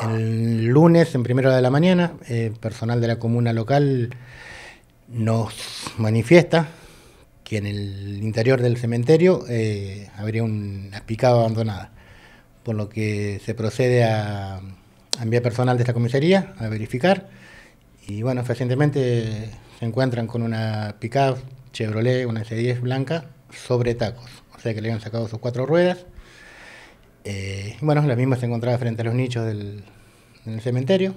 El lunes, en primera de la mañana, eh, personal de la comuna local nos manifiesta que en el interior del cementerio eh, habría una picada abandonada, por lo que se procede a, enviar personal de esta comisaría a verificar y bueno, recientemente se encuentran con una picada Chevrolet, una S10 blanca, sobre tacos, o sea que le habían sacado sus cuatro ruedas eh, bueno, la misma se encontraba frente a los nichos del, cementerio.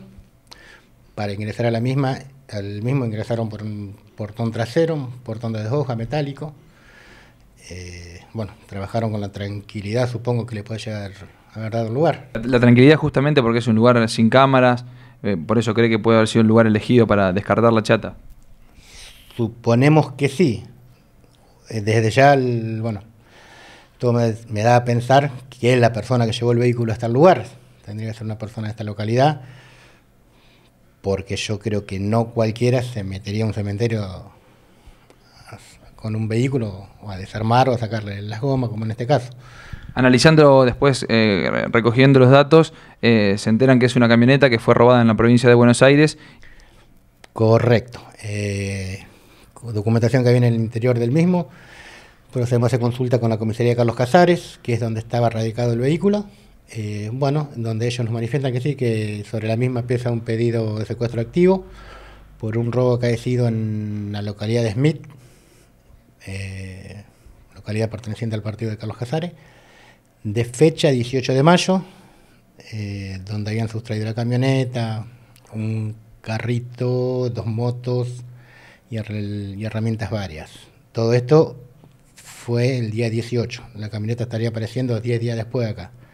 Para ingresar a la misma, al mismo ingresaron por un portón trasero, un portón de hoja metálico. Eh, bueno, trabajaron con la tranquilidad, supongo que le puede llegar a haber dado lugar. La tranquilidad justamente porque es un lugar sin cámaras, eh, por eso cree que puede haber sido un lugar elegido para descartar la chata. Suponemos que sí. Desde ya, el, bueno, me, da a pensar que es la persona que llevó el vehículo hasta el lugar. Tendría que ser una persona de esta localidad, porque yo creo que no cualquiera se metería a un cementerio con un vehículo o a desarmar o a sacarle las gomas, como en este caso. Analizando después, eh, recogiendo los datos, eh, se enteran que es una camioneta que fue robada en la provincia de Buenos Aires. Correcto. Eh, documentación que viene en el interior del mismo. Procedemos a consulta con la comisaría Carlos Casares, que es donde estaba radicado el vehículo. Eh, bueno, donde ellos nos manifiestan que sí, que sobre la misma pieza un pedido de secuestro activo por un robo acaecido en la localidad de Smith, eh, localidad perteneciente al partido de Carlos Casares, de fecha 18 de mayo, eh, donde habían sustraído la camioneta, un carrito, dos motos y, y herramientas varias. Todo esto fue el día 18. La camioneta estaría apareciendo 10 días después de acá.